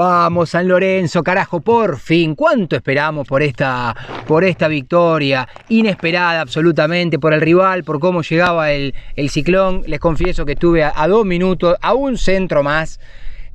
Vamos, San Lorenzo, carajo, por fin. ¿Cuánto esperamos por esta, por esta victoria? Inesperada absolutamente por el rival, por cómo llegaba el, ciclón. Les confieso que estuve a, dos minutos, a un centro más.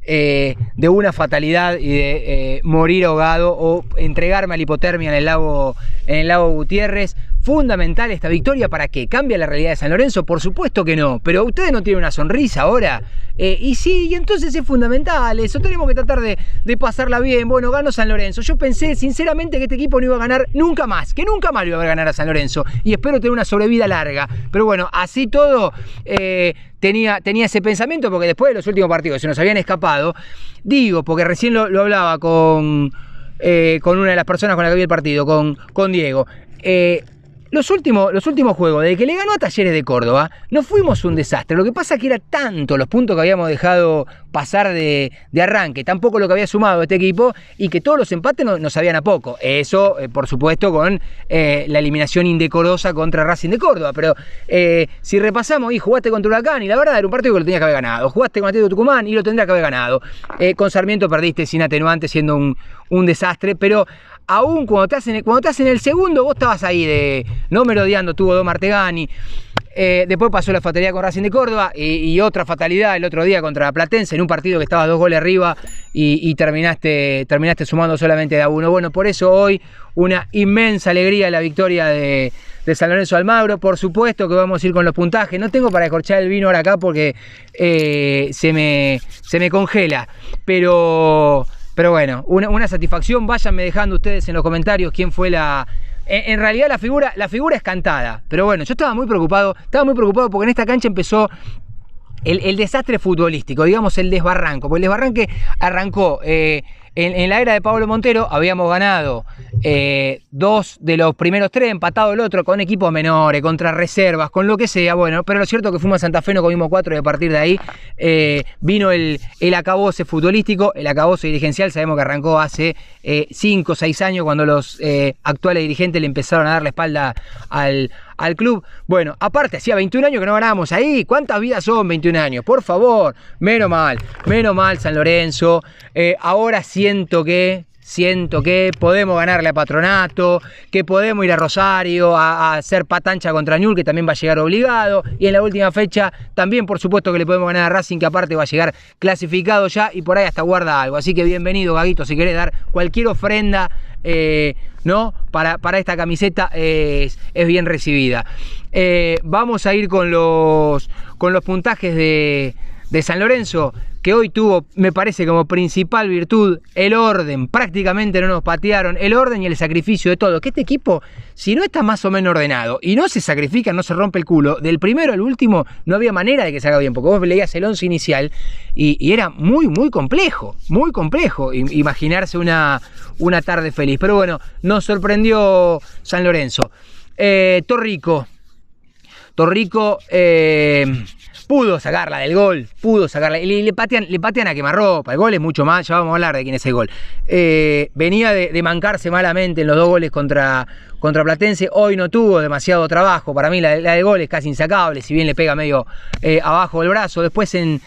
Eh, de una fatalidad y de eh, morir ahogado o entregarme a la hipotermia en el lago, en el lago Gutiérrez fundamental esta victoria para que cambie la realidad de San Lorenzo? Por supuesto que no, pero ustedes no tienen una sonrisa ahora. Eh, y sí, y entonces es fundamental eso. Tenemos que tratar de, de, pasarla bien. Bueno, ganó San Lorenzo. Yo pensé sinceramente que este equipo no iba a ganar nunca más, que nunca más iba a ganar a San Lorenzo. Y espero tener una sobrevida larga. Pero bueno, así todo. Eh, tenía, tenía, ese pensamiento porque después de los últimos partidos se nos habían escapado. Digo, porque recién lo, hablaba con, eh, con una de las personas con la que vi el partido, con, con Diego. Los últimos, los últimos juegos, desde que le ganó a Talleres de Córdoba, no fuimos un desastre. Lo que pasa es que era tanto los puntos que habíamos dejado pasar de, arranque, tampoco lo que había sumado este equipo, y que todos los empates no, sabían a poco. Eso, eh, por supuesto, con eh, la eliminación indecorosa contra Racing de Córdoba. Pero eh, si repasamos, y jugaste contra Huracán, y la verdad era un partido que lo tenías que haber ganado. Jugaste con Atlético Tucumán y lo tendrías que haber ganado. con Sarmiento perdiste sin atenuante, siendo un, un desastre, pero aún cuando estás hacen, cuando el segundo, vos estabas ahí de no merodeando, tuvo dos Martegani eh, después pasó la fatalidad con Racing de Córdoba y, otra fatalidad el otro día contra la Platense en un partido que estaba dos goles arriba y, terminaste, terminaste sumando solamente de a uno. Bueno, por eso hoy una inmensa alegría la victoria de, de San Lorenzo Almagro. Por supuesto que vamos a ir con los puntajes. No tengo para escorchar el vino ahora acá porque eh, se, se me congela. Pero pero bueno, una, satisfacción. Váyanme dejando ustedes en los comentarios quién fue la, en, realidad la figura, la figura es cantada. Pero bueno, yo estaba muy preocupado. Estaba muy preocupado porque en esta cancha empezó el, desastre futbolístico, digamos el desbarranco. Porque el desbarranque arrancó eh, en, la era de Pablo Montero, habíamos ganado eh, dos de los primeros tres, empatado el otro, con equipos menores, contra reservas, con lo que sea, bueno, pero lo cierto que fuimos a Santa Fe, no comimos cuatro y a partir de ahí eh, vino el, el acabose futbolístico, el acabose dirigencial, sabemos que arrancó hace eh, cinco o seis años cuando los actuales dirigentes le empezaron a dar la espalda al, al club. Bueno, aparte, hacía 21 años que no ganábamos ahí. ¿Cuántas vidas son 21 años? Por favor, menos mal, menos mal San Lorenzo. ahora siento que siento que podemos ganarle a Patronato, que podemos ir a Rosario a, hacer patancha contra Ñul, que también va a llegar obligado. Y en la última fecha también, por supuesto, que le podemos ganar a Racing, que aparte va a llegar clasificado ya y por ahí hasta guarda algo. Así que bienvenido, Gaguito, si querés dar cualquier ofrenda. Eh, ¿no? Para, esta camiseta es, bien recibida. Eh, vamos a ir con los, con los puntajes de, de San Lorenzo que hoy tuvo, me parece, como principal virtud el orden. Prácticamente no nos patearon el orden y el sacrificio de todo. Que este equipo, si no está más o menos ordenado y no se sacrifica, no se rompe el culo, del primero al último no había manera de que salga bien, porque vos leías el once inicial y, era muy, muy complejo, muy complejo imaginarse una, una tarde feliz. Pero bueno, nos sorprendió San Lorenzo. Eh, Torrico. Torrico. Eh, pudo sacarla del gol, pudo sacarla. Le, patean, le patean a quemarropa. El gol es mucho más, ya vamos a hablar de quién es el gol. Eh, venía de, mancarse malamente en los dos goles contra, contra Platense. Hoy no tuvo demasiado trabajo. Para mí la, la del gol es casi insacable, si bien le pega medio eh, abajo del brazo. Después en,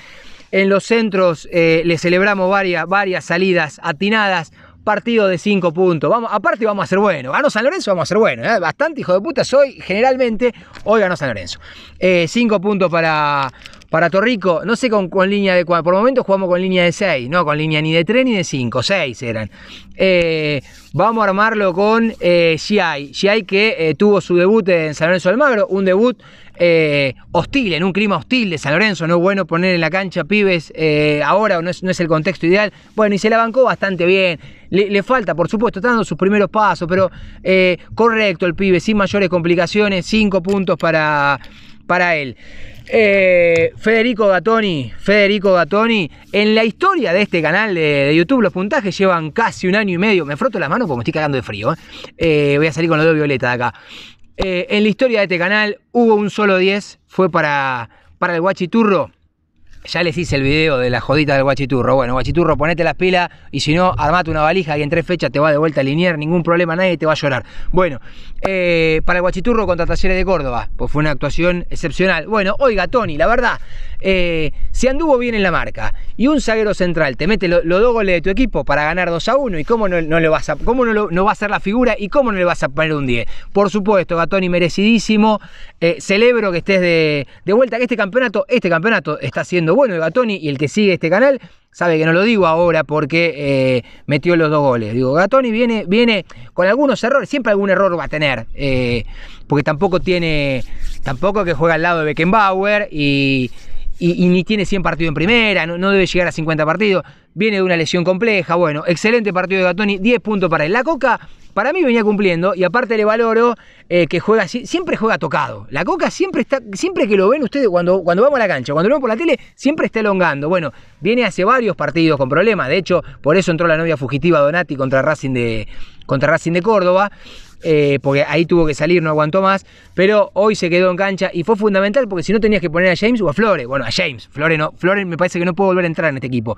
en los centros eh, le celebramos varias, varias salidas atinadas partido de 5 puntos. Vamos, aparte vamos a ser bueno Ganó San Lorenzo, vamos a ser bueno ¿eh? Bastante hijo de puta soy generalmente. Hoy ganó San Lorenzo. 5 eh, puntos para, para Torrico, no sé con, línea de cuánto, por momento jugamos con línea de 6, no con línea ni de 3 ni de 5, 6 eran. Eh, vamos a armarlo con eh, Giai, que eh, tuvo su debut en San Lorenzo Almagro, un debut eh, hostil, en un clima hostil de San Lorenzo, no es bueno poner en la cancha pibes ahora, no es, no es, el contexto ideal. Bueno, y se la bancó bastante bien. Le, falta, por supuesto, está dando sus primeros pasos, pero correcto el pibe, sin mayores complicaciones, cinco puntos para, para él. Eh, Federico Gatoni, Federico Gatoni, en la historia de este canal de, YouTube los puntajes llevan casi un año y medio, me froto las manos porque me estoy cagando de frío, eh. Eh, voy a salir con los dos violeta de acá. en la historia de este canal hubo un solo 10, fue para, para el guachiturro, ya les hice el video de la jodita del guachiturro. Bueno, guachiturro, ponete las pilas y si no, armate una valija y en tres fechas te va de vuelta a linear, ningún problema, nadie te va a llorar. Bueno, eh, para el guachiturro contra Talleres de Córdoba, pues fue una actuación excepcional. Bueno, oiga, Tony, la verdad, eh, si anduvo bien en la marca y un zaguero central te mete los lo dos goles de tu equipo para ganar 2 a 1, ¿y cómo no, le vas a, cómo no, va a ser la figura y cómo no le vas a poner un 10? Por supuesto, Gatoni, merecidísimo. Eh, celebro que estés de, de vuelta, que este campeonato, este campeonato está siendo bueno Gatoni y el que sigue este canal sabe que no lo digo ahora porque eh, metió los dos goles. Digo, Gatoni viene, viene con algunos errores, siempre algún error va a tener, eh, porque tampoco tiene, tampoco que juega al lado de Beckenbauer y, y, ni tiene 100 partidos en primera, no, no, debe llegar a 50 partidos viene de una lesión compleja. Bueno, excelente partido de Gatoni, 10 puntos para él. La Coca, para mí venía cumpliendo, y aparte le valoro eh, que juega siempre juega tocado. La Coca siempre está, siempre que lo ven ustedes, cuando, cuando vamos a la cancha, cuando lo vemos por la tele, siempre está elongando. Bueno, viene hace varios partidos con problemas. De hecho, por eso entró la novia fugitiva Donati contra Racing de, contra Racing de Córdoba. Eh, porque ahí tuvo que salir, no aguantó más, pero hoy se quedó en cancha y fue fundamental porque si no tenías que poner a James o a Flores, bueno, a James, Flores no, Flores me parece que no puede volver a entrar en este equipo,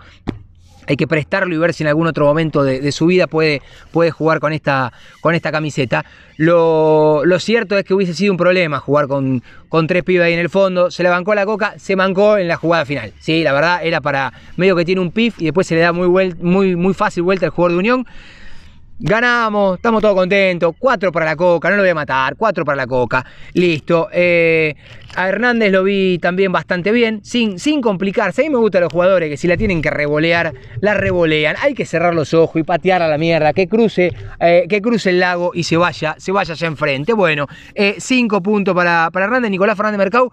hay que prestarlo y ver si en algún otro momento de, su vida puede, puede jugar con esta, con esta camiseta. Lo, cierto es que hubiese sido un problema jugar con, con tres pibes ahí en el fondo. Se le bancó la coca, se mancó en la jugada final. Sí, la verdad era para medio que tiene un pif y después se le da muy, muy, muy fácil vuelta al jugador de Unión. Ganamos, estamos todos contentos. Cuatro para la coca, no lo voy a matar. Cuatro para la coca. Listo. Eh, a Hernández lo vi también bastante bien, sin, sin complicarse. A mí me gustan los jugadores que si la tienen que revolear, la revolean. Hay que cerrar los ojos y patear a la mierda. Que cruce, eh, que cruce el lago y se vaya, se vaya allá enfrente. Bueno, eh, cinco puntos para, para Hernández, Nicolás Fernández Mercado.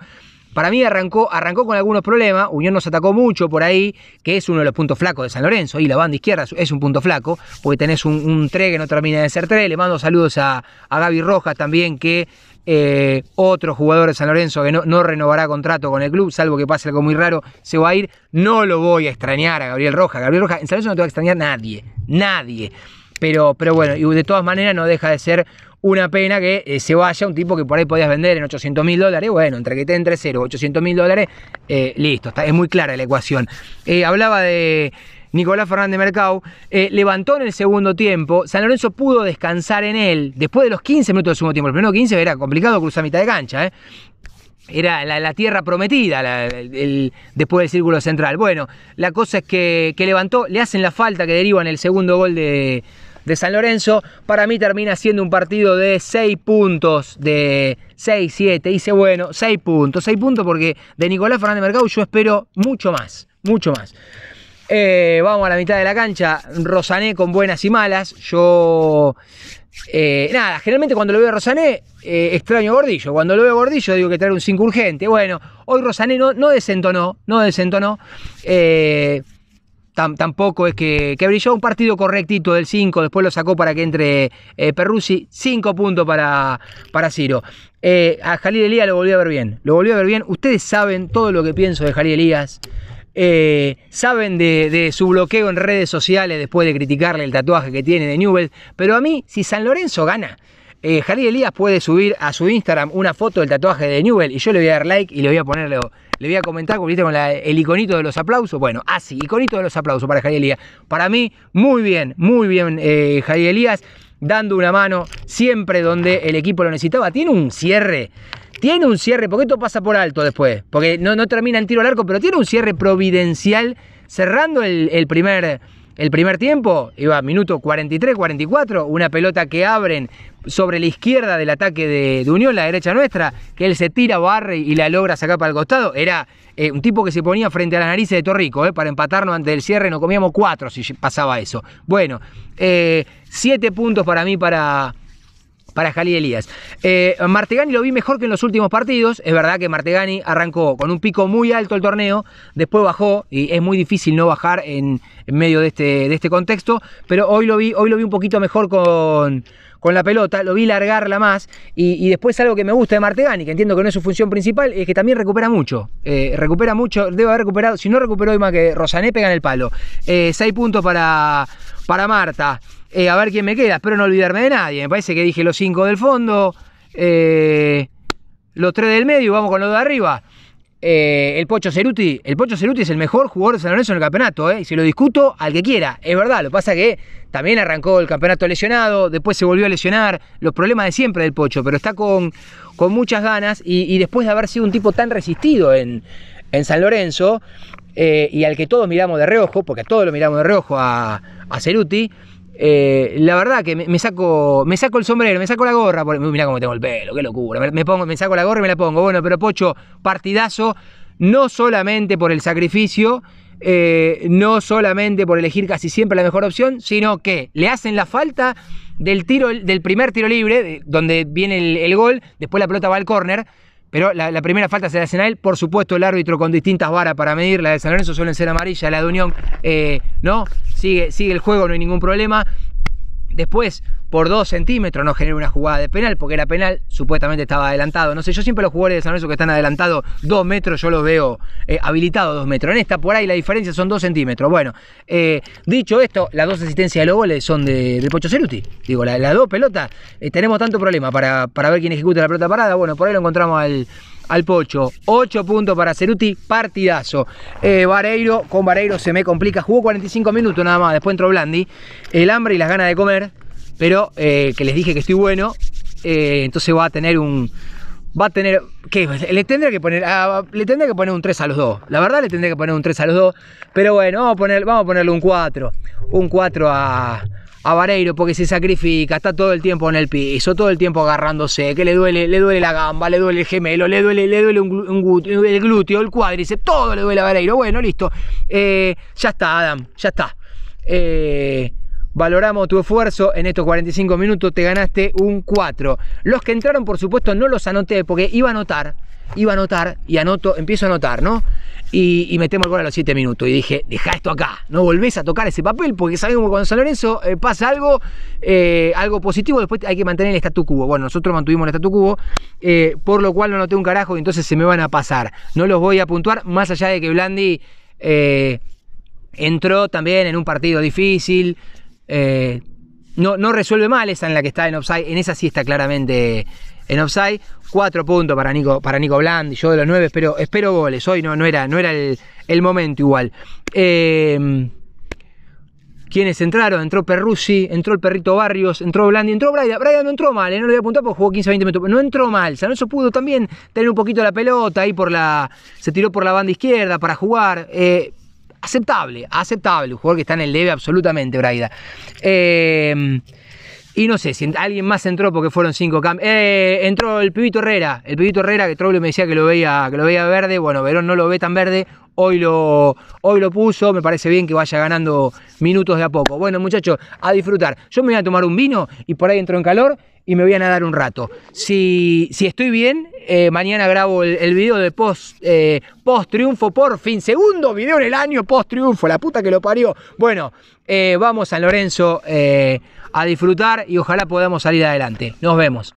Para mí arrancó, arrancó con algunos problemas, Unión nos atacó mucho por ahí, que es uno de los puntos flacos de San Lorenzo, y la banda izquierda es un punto flaco, porque tenés un, 3 que no termina de ser 3. le mando saludos a, Gaby Rojas también, que eh, otro jugador de San Lorenzo que no, renovará contrato con el club, salvo que pase algo muy raro, se va a ir. No lo voy a extrañar a Gabriel Rojas. Gabriel Rojas, en San Lorenzo no te va a extrañar nadie, nadie. Pero, pero bueno, y de todas maneras no deja de ser una pena que eh, se vaya un tipo que por ahí podías vender en 800 mil dólares, bueno, entre que te entre 0, 800 mil dólares, eh, listo, está, es muy clara la ecuación. Eh, hablaba de Nicolás Fernández Mercado, levantó en el segundo tiempo, San Lorenzo pudo descansar en él, después de los 15 minutos del segundo tiempo, el primero 15 era complicado cruzar mitad de cancha, Era la, tierra prometida después del círculo central. Bueno, la cosa es que, que levantó, le hacen la falta que deriva en el segundo gol de, de San Lorenzo. Para mí termina siendo un partido de 6 puntos, de 6, 7, hice bueno, 6 puntos, 6 puntos porque de Nicolás Fernández Mercado yo espero mucho más, mucho más. Eh, vamos a la mitad de la cancha, Rosané con buenas y malas, yo... Eh, nada, generalmente cuando lo veo a Rosané, eh, extraño Gordillo. Cuando lo veo a Gordillo, digo que trae un 5 urgente. Bueno, hoy Rosané no, no desentonó, no desentonó. Eh, tampoco es que, que, brilló un partido correctito del 5, después lo sacó para que entre eh, Perruzzi, 5 puntos para, para Ciro. Eh, a Jalil Elías lo volvió a ver bien, lo volvió a ver bien. Ustedes saben todo lo que pienso de Jalil Elías. Eh, saben de, de, su bloqueo en redes sociales después de criticarle el tatuaje que tiene de Newell, pero a mí, si San Lorenzo gana, eh, Elías puede subir a su Instagram una foto del tatuaje de Newell y yo le voy a dar like y le voy a ponerle, le voy a comentar ¿viste? con el iconito de los aplausos. Bueno, así, iconito de los aplausos para Jalil Elías. Para mí, muy bien, muy bien eh, Elías, dando una mano siempre donde el equipo lo necesitaba. Tiene un cierre. Tiene un cierre, porque esto pasa por alto después, porque no, termina el tiro al arco, pero tiene un cierre providencial cerrando el primer el primer tiempo iba minuto 43-44, una pelota que abren sobre la izquierda del ataque de, Unión, la derecha nuestra, que él se tira, barre y la logra sacar para el costado. Era eh, un tipo que se ponía frente a la nariz de Torrico, eh, para empatarnos antes del cierre, nos comíamos cuatro si pasaba eso. Bueno, eh, siete puntos para mí para, para Jalí Elías. Eh, Martegani lo vi mejor que en los últimos partidos. Es verdad que Martegani arrancó con un pico muy alto el torneo, después bajó y es muy difícil no bajar en, medio de este, de este contexto, pero hoy lo, vi, hoy lo vi un poquito mejor con, con la pelota, lo vi largarla más y, después algo que me gusta de Martegani, que entiendo que no es su función principal, es que también recupera mucho. Eh, recupera mucho, debe haber recuperado, si no recuperó hoy más que Rosané, pega en el palo. Eh, seis puntos para, para Marta. Eh, a ver quién me queda, espero no olvidarme de nadie. Me parece que dije los cinco del fondo, eh, los tres del medio, vamos con los de arriba. Eh, el Pocho Ceruti. El Pocho Ceruti es el mejor jugador de San Lorenzo en el campeonato, eh, Y se lo discuto al que quiera. Es verdad, lo pasa que también arrancó el campeonato lesionado, después se volvió a lesionar. Los problemas de siempre del Pocho, pero está con, muchas ganas y, después de haber sido un tipo tan resistido en, San Lorenzo. Eh, y al que todos miramos de reojo, porque a todos lo miramos de reojo a, a Ceruti, eh, la verdad que me, saco me saco el sombrero, me saco la gorra, mira cómo tengo el pelo, qué locura, me, me, pongo, me saco la gorra y me la pongo. Bueno, pero Pocho, partidazo, no solamente por el sacrificio, eh, no solamente por elegir casi siempre la mejor opción, sino que le hacen la falta del, tiro, del primer tiro libre, donde viene el, el gol, después la pelota va al córner pero la, primera falta se la hacen a él, por supuesto el árbitro con distintas varas para medir, la de San Lorenzo suelen ser amarilla, la de Unión eh, no, sigue, sigue el juego, no hay ningún problema, Después, por 2 centímetros, no genera una jugada de penal, porque era penal, supuestamente estaba adelantado. No sé, yo siempre los jugadores de San Lorenzo que están adelantados 2 metros, yo los veo eh, habilitados 2 metros. En esta, por ahí, la diferencia son 2 centímetros. Bueno, eh, dicho esto, las dos asistencias de los goles son de, Pocho Ceruti. Digo, las dos pelotas, eh, tenemos tanto problema para, para ver quién ejecuta la pelota parada. Bueno, por ahí lo encontramos al al Pocho. 8 puntos para Ceruti, partidazo. Eh, Vareiro, con Vareiro se me complica. Jugó 45 minutos nada más, después entró Blandi. El hambre y las ganas de comer, pero eh, que les dije que estoy bueno. Eh, entonces va a tener un, va a tener. ¿Qué? Le tendría que poner. Ah, le tendría que poner un 3 a los dos. La verdad le tendría que poner un 3 a los dos. Pero bueno, a, poner, vamos a ponerle un 4. Un 4 a, a Vareiro porque se sacrifica, está todo el tiempo en el piso, todo el tiempo agarrándose, que le duele, le duele la gamba, le duele el gemelo, le duele, le duele un, el glúteo, el cuádriceps, todo le duele a Vareiro. Bueno, listo. Eh, ya está, Adam, ya está. Eh, valoramos tu esfuerzo en estos 45 minutos, te ganaste un 4. Los que entraron, por supuesto, no los anoté porque iba a anotar iba a anotar y anoto, empiezo a anotar, ¿no? Y, y metemos el gol a los 7 minutos. Y dije, deja esto acá, no volvés a tocar ese papel, porque sabemos que cuando San Lorenzo eh, pasa algo, eh, algo positivo, después hay que mantener el estatus quo. Bueno, nosotros mantuvimos el estatus quo, eh, por lo cual no anoté un carajo y entonces se me van a pasar. No los voy a puntuar, más allá de que Blandi entró también en un partido difícil. no, no resuelve mal esa en la que está en offside, en esa sí está claramente en offside. Cuatro puntos para Nico, para Nico Blandi, yo de los nueve, espero, espero goles. Hoy no, no era, no era el, momento igual. Em, ¿Quiénes entraron, entró Perruzzi, entró el perrito Barrios, entró Blandi, entró Braida, Braida no entró mal, eh, no le voy a apuntar jugó 15-20 metros. no entró mal, Sanoso pudo también tener un poquito la pelota ahí por la, se tiró por la banda izquierda para jugar, eh, aceptable, aceptable, un jugador que está en el leve absolutamente Braida. Em, y no sé, si alguien más entró porque fueron cinco cambios. Eh, entró el pibito Herrera, el pibito Herrera que Trouble me decía que lo veía, que lo veía verde. Bueno, Verón no lo ve tan verde hoy lo, lo puso, me parece bien que vaya ganando minutos de a poco. Bueno, muchachos, a disfrutar. Yo me voy a tomar un vino y por ahí entro en calor y me voy a nadar un rato. Si, si estoy bien, eh, mañana grabo el, video de post, eh, post triunfo por fin. Segundo video en el año post triunfo, la puta que lo parió. Bueno, eh, vamos a Lorenzo a disfrutar y ojalá podamos salir adelante. Nos vemos.